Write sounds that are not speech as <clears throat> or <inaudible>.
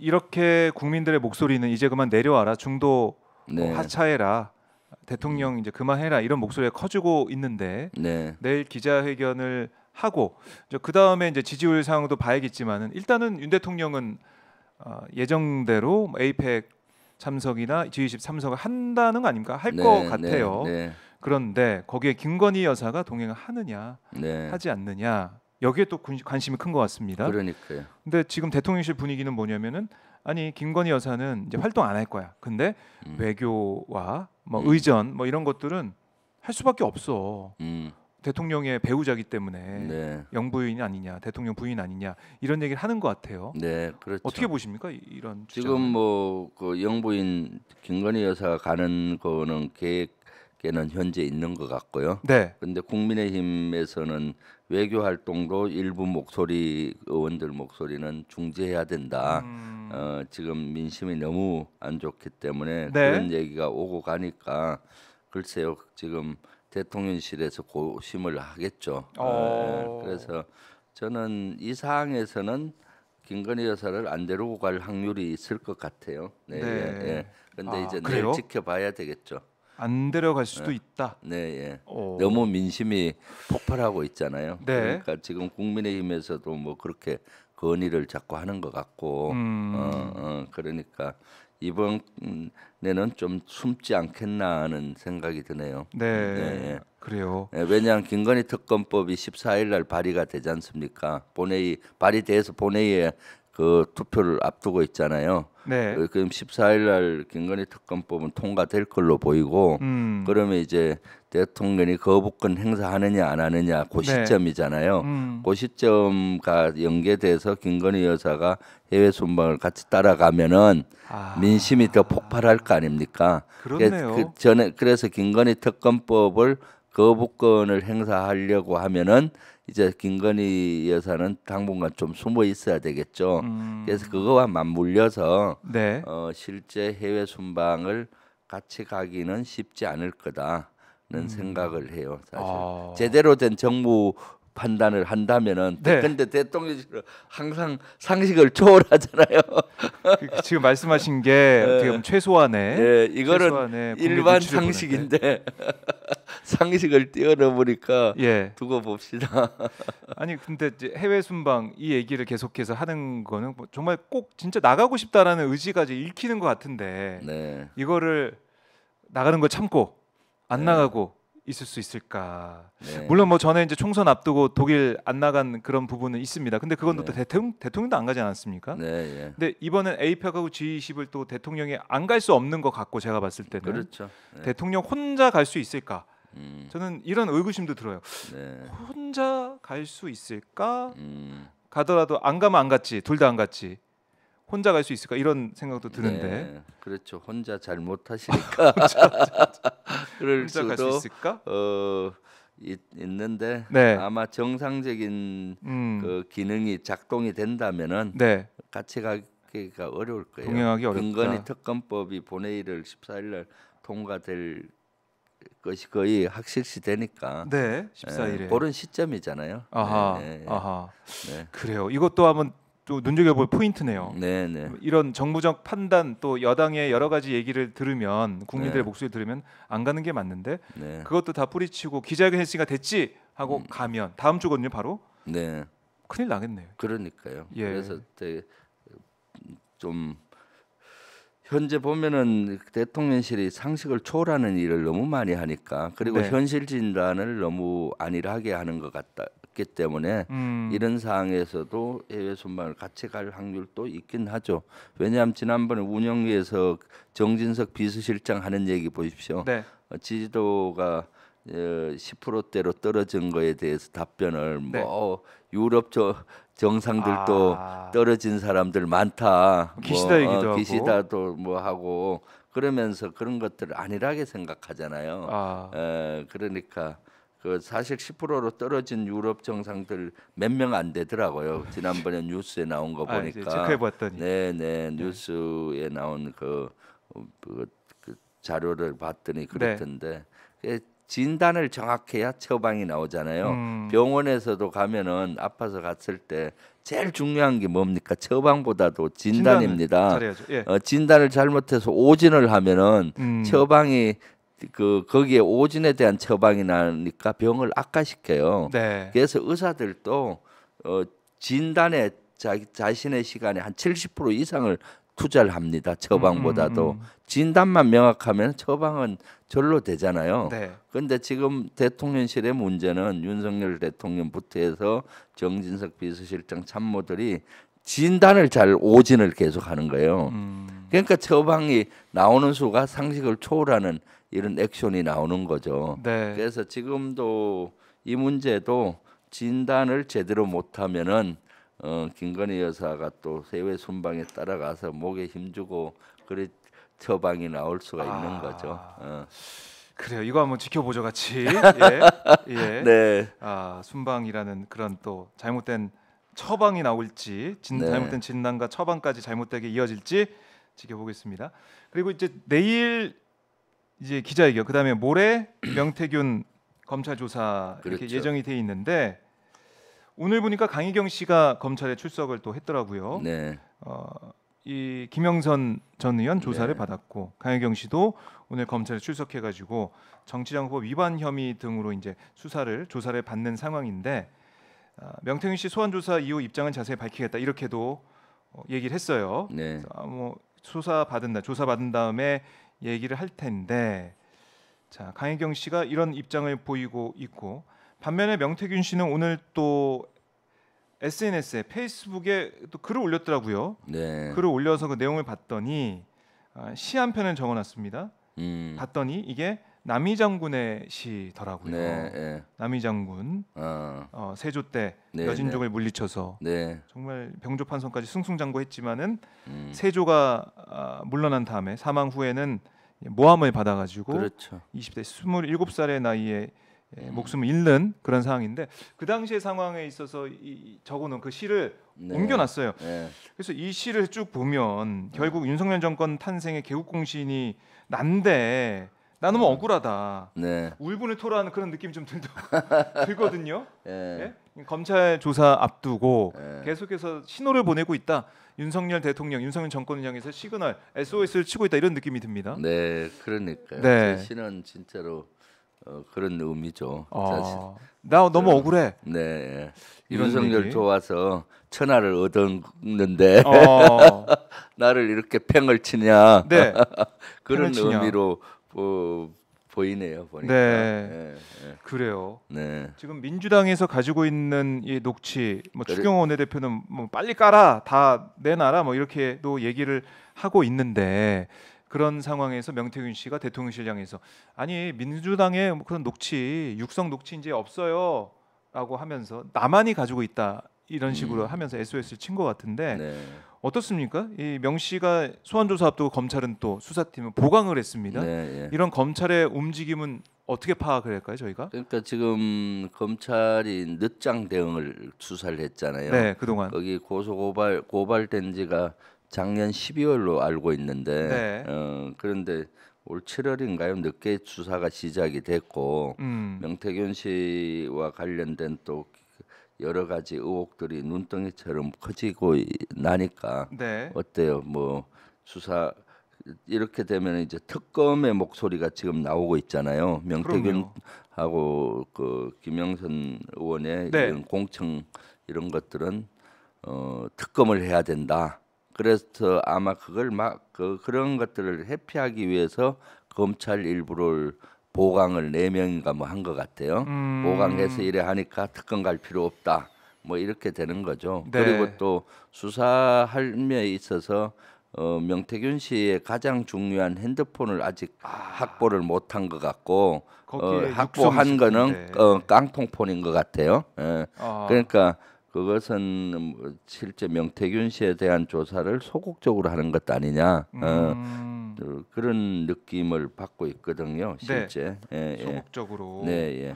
이렇게 국민들의 목소리는 이제 그만 내려와라 중도 뭐 네. 하차해라 대통령 이제 그만해라 이런 목소리가 커지고 있는데 네. 내일 기자회견을 하고 그 다음에 이제 지지율 상황도 봐야겠지만은 일단은 윤 대통령은 어, 예정대로 뭐 에이펙 참석이나 G20 참석을 한다는 거 아닙니까 할것 네, 네, 같아요. 네. 그런데 거기에 김건희 여사가 동행을 하느냐 네. 하지 않느냐 여기에 또 관심이 큰 것 같습니다. 그러니까요. 근데 지금 대통령실 분위기는 뭐냐면은 아니 김건희 여사는 이제 활동 안 할 거야. 근데 음. 외교와 뭐 음. 의전 뭐 이런 것들은 할 수밖에 없어. 음. 대통령의 배우자기 때문에 네. 영부인 아니냐, 대통령 부인 아니냐 이런 얘기를 하는 것 같아요. 네, 그렇죠. 어떻게 보십니까 이런 주장? 지금 뭐그 영부인 김건희 여사가 가는 거는 계획 개는 현재 있는 것 같고요. 네. 근데 국민의힘에서는 외교 활동도 일부 목소리 의원들 목소리는 중재해야 된다. 음. 어, 지금 민심이 너무 안 좋기 때문에 네. 그런 얘기가 오고 가니까 글쎄요 지금 대통령실에서 고심을 하겠죠. 어. 에, 예, 그래서 저는 이 사항에서는 김건희 여사를 안 데리고 갈 확률이 있을 것 같아요. 네. 네. 예, 예. 근데 아, 이제 내일 지켜봐야 되겠죠. 안 데려갈 수도 네. 있다. 네, 예. 오. 너무 민심이 폭발하고 있잖아요. 네. 그러니까 지금 국민의힘에서도 뭐 그렇게 건의를 자꾸 하는 것 같고, 음. 어, 어, 그러니까 이번에는 좀 숨지 않겠나 하는 생각이 드네요. 네, 네. 예. 그래요. 네, 왜냐하면 김건희 특검법이 14일 날 발의가 되지 않습니까? 본회의 발의돼서 본회의에 그 투표를 앞두고 있잖아요. 네. 그럼 14일 날 김건희 특검법은 통과될 걸로 보이고 음. 그러면 이제 대통령이 거부권 행사하느냐 안 하느냐 고그 네. 시점이잖아요. 네. 음. 그 시점과 연계돼서 김건희 여사가 해외 순방을 같이 따라가면은 아. 민심이 더 폭발할 거 아닙니까? 그렇네요. 그 전에 그래서 김건희 특검법을 거부권을 행사하려고 하면은 이제 김건희 여사는 당분간 좀 숨어 있어야 되겠죠. 음. 그래서 그거와 맞물려서 네. 어, 실제 해외 순방을 같이 가기는 쉽지 않을 거다는 음. 생각을 해요. 사실 아. 제대로 된 정부 판단을 한다면은 네. 근데 대통령실은 항상 상식을 <laughs> 초월하잖아요. 그, 그, 지금 말씀하신 게 지금 떻 네. 최소한의 네, 이거는 최소한의 일반 상식인데 <laughs> 상식을 뛰어넘으니까 예. 두고 봅시다. <laughs> 아니 근데 해외 순방 이 얘기를 계속해서 하는 거는 뭐 정말 꼭 진짜 나가고 싶다라는 의지가 이제 읽히는 것 같은데 네. 이거를 나가는 걸 참고 안 네. 나가고 있을 수 있을까? 네. 물론 뭐 전에 이제 총선 앞두고 독일 안 나간 그런 부분은 있습니다. 근데 그건 네. 또 대통령 대통령도 안 가지 않았습니까? 네, 예. 근데 이번엔 APEC하고 G20을 또 대통령이 안 갈 수 없는 것 같고 제가 봤을 때는 그렇죠. 네. 대통령 혼자 갈 수 있을까? 음. 저는 이런 의구심도 들어요. 네. 혼자 갈 수 있을까? 음. 가더라도 안 가면 안 갔지, 둘 다 안 갔지. 혼자 갈 수 있을까 이런 생각도 네, 드는데 네, 그렇죠 혼자 잘 못하시니까 <laughs> 그럴 혼자 갈 수 있을까? 어, 있, 는데 네. 아마 정상적인 음. 그 기능이 작동이 된다면은 네. 같이 가기가 어려울 거예요. 동행하기 어렵다. 근건이 특검법이 본회의를 14일날 통과될 것이 거의 확실시 되니까 네, 14일에 예, 그런 시점이잖아요. 아하, 예, 예, 예, 아하. 네. 그래요. 이것도 한번 또 눈여겨볼 포인트네요. 네네. 네. 이런 정부적 판단 또 여당의 여러 가지 얘기를 들으면 국민들의 네. 목소리 들으면 안 가는 게 맞는데 네. 그것도 다 뿌리치고 기자회견 했으니까 됐지 하고 음. 가면 다음 주거든요 바로. 네. 큰일 나겠네요. 그러니까요. 예. 그래서 되게 네, 좀 현재 보면은 대통령실이 상식을 초월하는 일을 너무 많이 하니까 그리고 네. 현실 진단을 너무 안일하게 하는 것 같다 낮기 때문에 음. 이런 상황에서도 해외 순방을 같이 갈 확률도 있긴 하죠. 왜냐하면 지난번에 운영위에서 정진석 비서실장 하는 얘기 보십시오. 네. 어, 지지도가 10%대로 어, 떨어진 거에 대해서 답변을 뭐 네. 뭐 유럽 저 정상들도 아. 떨어진 사람들 많다. 뭐, 기시다 뭐, 얘기도 어, 기시다도 하고. 뭐 하고 그러면서 그런 것들을 안일하게 생각하잖아요. 아. 에, 그러니까 그 사실 10%로 떨어진 유럽 정상들 몇 명 안 되더라고요. 지난번에 뉴스에 나온 거 아, 보니까 아, 체크해 봤더니 네, 네, 네, 뉴스에 나온 그, 그, 그 자료를 봤더니 그랬던데 네. 진단을 정확해야 처방이 나오잖아요. 음. 병원에서도 가면은 아파서 갔을 때 제일 중요한 게 뭡니까? 처방보다도 진단입니다. 예. 어, 진단을 잘못해서 오진을 하면은 음. 처방이 그 거기에 오진에 대한 처방이 나니까 병을 악화시켜요. 네. 그래서 의사들도 어 진단에 자, 자신의 시간에 한 70% 이상을 투자를 합니다. 처방보다도 음, 음, 음, 진단만 명확하면 처방은 절로 되잖아요. 그런데 네. 지금 대통령실의 문제는 윤석열 대통령부터 해서 정진석 비서실장 참모들이 진단을 잘 오진을 계속하는 거예요. 음. 그러니까 처방이 나오는 수가 상식을 초월하는 이런 액션이 나오는 거죠. 네. 그래서 지금도 이 문제도 진단을 제대로 못하면은 어, 김건희 여사가 또 해외 순방에 따라가서 목에 힘주고 그래 처방이 나올 수가 아, 있는 거죠. 어. 그래요. 이거 한번 지켜보죠, 같이. <laughs> 예. 예. 네. 아 순방이라는 그런 또 잘못된 처방이 나올지 진, 네. 잘못된 진단과 처방까지 잘못되게 이어질지 지켜보겠습니다. 그리고 이제 내일 이제 기자회견, 그다음에 모레 <clears throat> 명태균 검찰 조사 이렇게 그렇죠. 예정이 돼 있는데 오늘 보니까 강희경 씨가 검찰에 출석을 또 했더라고요. 네. 어, 이 김영선 전 의원 조사를 네. 받았고 강혜경 씨도 오늘 검찰에 출석해가지고 정치정보법 위반 혐의 등으로 이제 수사를 조사를 받는 상황인데 어, 명태균 씨 소환 조사 이후 입장은 자세히 밝히겠다 이렇게도 어, 얘기를 했어요. 네. 아, 뭐 조사 받은 다 조사 받은 다음에 얘기를 할 텐데 자 강혜경 씨가 이런 입장을 보이고 있고 반면에 명태균 씨는 오늘 또 SNS에 페이스북에 또 글을 올렸더라고요. 네. 글을 올려서 그 내용을 봤더니 아, 시한 편을 적어놨습니다. 음. 봤더니 이게 남이 장군의 시더라고요. 네, 네. 예. 남이 장군 어. 어, 세조 때 네, 여진족을 네. 물리쳐서 네. 정말 병조 판서까지 승승장구했지만은 음. 세조가 아, 물러난 다음에 사망 후에는 모함을 받아가지고 그렇죠. 20대 27살의 나이에 예, 음. 목숨을 잃는 그런 상황인데 그 당시의 상황에 있어서 이, 적어놓은 그 시를 네. 옮겨놨어요. 네. 그래서 이 시를 쭉 보면 음. 결국 네. 윤석열 정권 탄생의 개국공신이 난데 나 너무 뭐 음. 억울하다. 네. 울분을 토로하는 그런 느낌이 좀 <laughs> 들거든요. 예. 예? 검찰 조사 앞두고 예. 계속해서 신호를 보내고 있다. 윤석열 대통령, 윤석열 정권을 향해서 시그널 SOS를 치고 있다 이런 느낌이 듭니다. 네, 그러니까요. 네. 신은 진짜로 어, 그런 의미죠. 어, 나 너무 억울해. 네, 예. 윤석열 얘기. 좋아서 천하를 얻었는데 어. <laughs> 나를 이렇게 팽을 치냐 네. <laughs> 그런 팽을 치냐. 의미로 어, 보이네요 보니까. 네. 네, 네. 그래요. 네. 지금 민주당에서 가지고 있는 이 녹취, 뭐 그래. 추경호 원내대표는 뭐 빨리 깔아 다 내놔라 뭐 이렇게도 얘기를 하고 있는데 그런 상황에서 명태균 씨가 대통령실 향해서 아니 민주당의 뭐 그런 녹취, 육성 녹취 이제 없어요라고 하면서 나만이 가지고 있다 이런 식으로 음. 하면서 SOS를 친 것 같은데. 네. 어떻습니까? 이명씨가 소환조사 앞두고 검찰은 또 수사팀은 보강을 했습니다. 네, 예. 이런 검찰의 움직임은 어떻게 파악을 할까요, 저희가? 그러니까 지금 검찰이 늦장 대응을 수사를 했잖아요. 네, 그동안 거기 고소 고발 고발된 지가 작년 12월로 알고 있는데 네. 어, 그런데 올 7월인가요? 늦게 수사가 시작이 됐고 음. 명태균 씨와 관련된 또 여러 가지 의혹들이 눈덩이처럼 커지고 나니까 네. 어때요? 뭐 수사 이렇게 되면 이제 특검의 목소리가 지금 나오고 있잖아요. 명태균하고 그 김영선 의원의 네. 이런 공청 이런 것들은 어, 특검을 해야 된다. 그래서 아마 그걸 막 그, 그런 것들을 회피하기 위해서 검찰 일부를 보강을 네 명인가 뭐한것 같아요. 음. 보강해서 이래 하니까 특검 갈 필요 없다. 뭐 이렇게 되는 거죠. 네. 그리고 또 수사할 면에 있어서 어, 명태균 씨의 가장 중요한 핸드폰을 아직 아. 확보를 못한 것 같고 어, 확보한 거는 어, 깡통폰인 것 같아요. 예. 아. 그러니까 그것은 실제 명태균 씨에 대한 조사를 소극적으로 하는 것 아니냐. 어, 음. 어, 어, 그런 느낌을 받고 있거든요. 네. 실제 네. 예, 소극적으로. 네, 예.